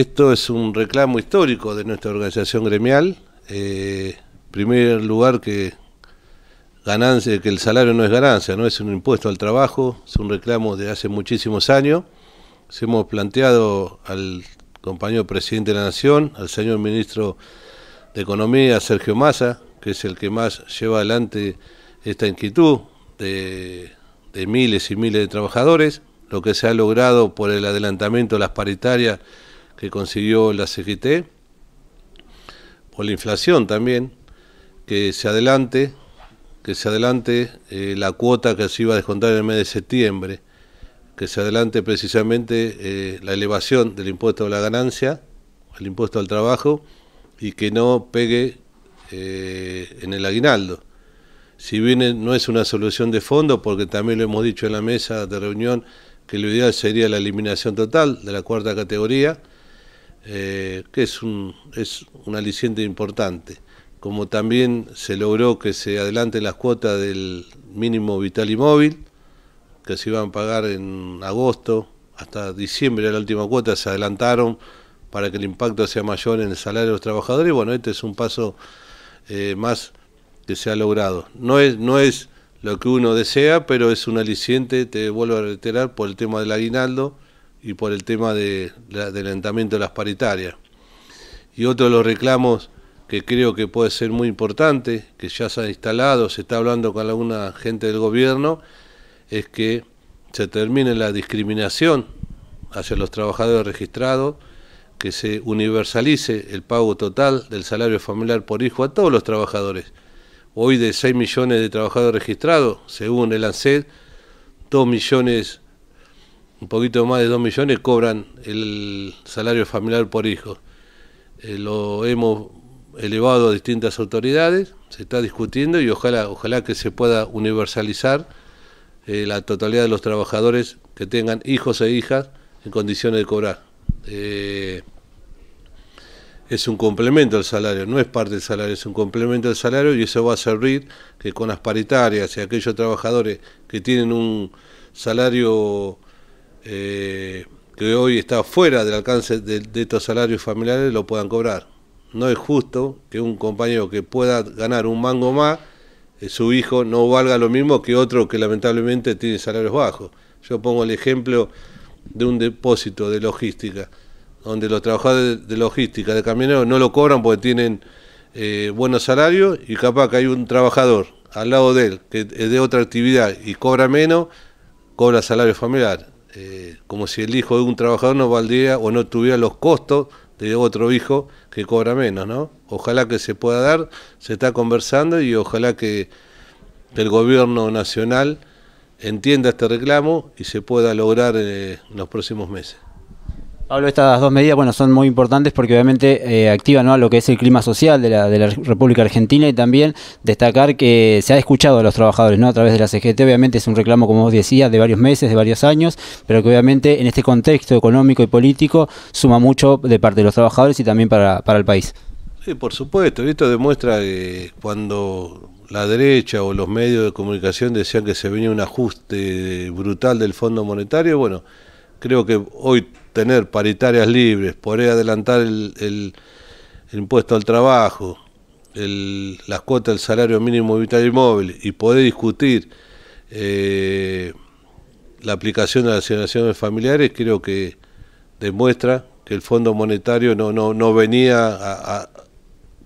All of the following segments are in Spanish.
esto es un reclamo histórico de nuestra organización gremial. Eh, en primer lugar que ganancia, que el salario no es ganancia, no es un impuesto al trabajo, es un reclamo de hace muchísimos años. Se hemos planteado al compañero presidente de la Nación, al señor ministro de Economía, Sergio Massa, que es el que más lleva adelante esta inquietud de, de miles y miles de trabajadores, lo que se ha logrado por el adelantamiento de las paritarias que consiguió la CGT, por la inflación también, que se adelante, que se adelante eh, la cuota que se iba a descontar en el mes de septiembre, que se adelante precisamente eh, la elevación del impuesto a la ganancia, el impuesto al trabajo, y que no pegue eh, en el aguinaldo. Si bien no es una solución de fondo, porque también lo hemos dicho en la mesa de reunión, que lo ideal sería la eliminación total de la cuarta categoría, eh, que es un, es un aliciente importante. Como también se logró que se adelanten las cuotas del mínimo vital y móvil, que se iban a pagar en agosto, hasta diciembre la última cuota, se adelantaron para que el impacto sea mayor en el salario de los trabajadores. Bueno, este es un paso eh, más que se ha logrado. No es, no es lo que uno desea, pero es un aliciente, te vuelvo a reiterar, por el tema del aguinaldo, y por el tema de, del alentamiento de las paritarias. Y otro de los reclamos que creo que puede ser muy importante, que ya se ha instalado, se está hablando con alguna gente del gobierno, es que se termine la discriminación hacia los trabajadores registrados, que se universalice el pago total del salario familiar por hijo a todos los trabajadores. Hoy de 6 millones de trabajadores registrados, según el ANSED, 2 millones un poquito más de 2 millones cobran el salario familiar por hijo. Eh, lo hemos elevado a distintas autoridades, se está discutiendo y ojalá, ojalá que se pueda universalizar eh, la totalidad de los trabajadores que tengan hijos e hijas en condiciones de cobrar. Eh, es un complemento al salario, no es parte del salario, es un complemento al salario y eso va a servir que con las paritarias y aquellos trabajadores que tienen un salario eh, que hoy está fuera del alcance de, estos salarios familiares lo puedan cobrar. No es justo que un compañero que pueda ganar un mango más, eh, su hijo no valga lo mismo que otro que lamentablemente tiene salarios bajos. Yo pongo el ejemplo de un depósito de logística, donde los trabajadores de, logística, de camioneros, no lo cobran porque tienen eh, buenos salarios y capaz que hay un trabajador al lado de él que es de otra actividad y cobra menos, cobra salario familiar eh, como si el hijo de un trabajador no valdría o no tuviera los costos de otro hijo que cobra menos, ¿no? Ojalá que se pueda dar, se está conversando y ojalá que el gobierno nacional entienda este reclamo y se pueda lograr eh, en los próximos meses. Pablo, estas dos medidas bueno, son muy importantes porque obviamente eh, activan ¿no? lo que es el clima social de la, República Argentina y también destacar que se ha escuchado a los trabajadores ¿no? a través de la CGT. Obviamente es un reclamo, como vos decías, de varios meses, de varios años, pero que obviamente en este contexto económico y político suma mucho de parte de los trabajadores y también para, para el país. Sí, por supuesto. Esto demuestra que cuando la derecha o los medios de comunicación decían que se venía un ajuste brutal del Fondo Monetario, bueno, creo que hoy tener paritarias libres, poder adelantar el, impuesto al trabajo, las cuotas del salario mínimo vital y móvil y poder discutir eh, la aplicación de las asignaciones familiares, creo que demuestra que el Fondo Monetario no, no, venía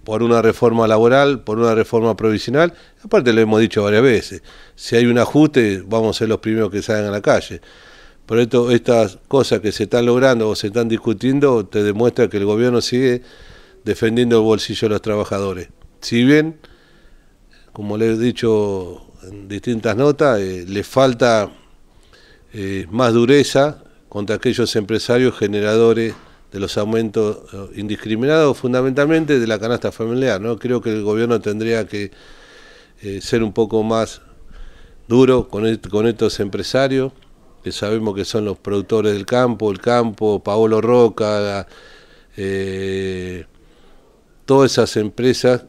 por una reforma laboral, por una reforma provisional. Aparte lo hemos dicho varias veces, si hay un ajuste vamos a ser los primeros que salgan a la calle. Por esto, estas cosas que se están logrando o se están discutiendo te demuestra que el gobierno sigue defendiendo el bolsillo de los trabajadores. Si bien, como le he dicho en distintas notas, eh, le falta eh, más dureza contra aquellos empresarios generadores de los aumentos eh, indiscriminados, fundamentalmente de la canasta familiar. ¿no? Creo que el gobierno tendría que ser un poco más duro con estos empresarios que sabemos que son los productores del campo, el campo, Paolo Roca, eh, todas esas empresas,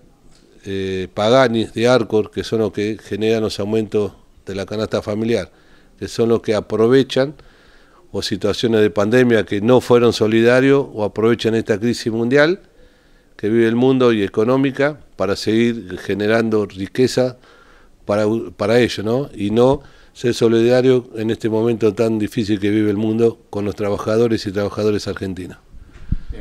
eh, Paganis de Arcor, que son los que generan los aumentos de la canasta familiar, que son los que aprovechan o situaciones de pandemia que no fueron solidarios o aprovechan esta crisis mundial que vive el mundo y económica para seguir generando riqueza para, para ¿no? Y no ser solidario en este momento tan difícil que vive el mundo con los trabajadores y trabajadoras argentinos.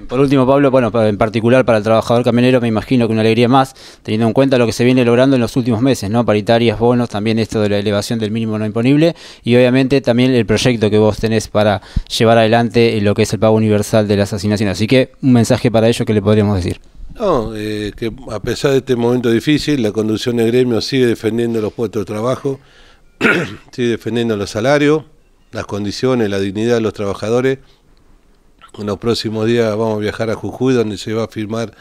Por último, Pablo, bueno, en particular para el trabajador camionero, me imagino que una alegría más, teniendo en cuenta lo que se viene logrando en los últimos meses, ¿no? Paritarias, bonos, también esto de la elevación del mínimo no imponible y obviamente también el proyecto que vos tenés para llevar adelante lo que es el pago universal de las asignaciones. Así que un mensaje para ello que le podríamos decir. No, eh, que a pesar de este momento difícil, la conducción de gremio sigue defendiendo los puestos de trabajo, sigue defendiendo los salarios, las condiciones, la dignidad de los trabajadores. En los próximos días vamos a viajar a Jujuy, donde se va a firmar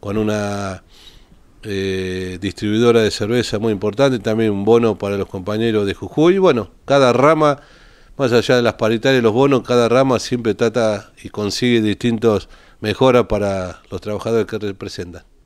con una eh, distribuidora de cerveza muy importante, también un bono para los compañeros de Jujuy. Y bueno, cada rama, más allá de las paritarias y los bonos, cada rama siempre trata y consigue distintos mejora para los trabajadores que representan.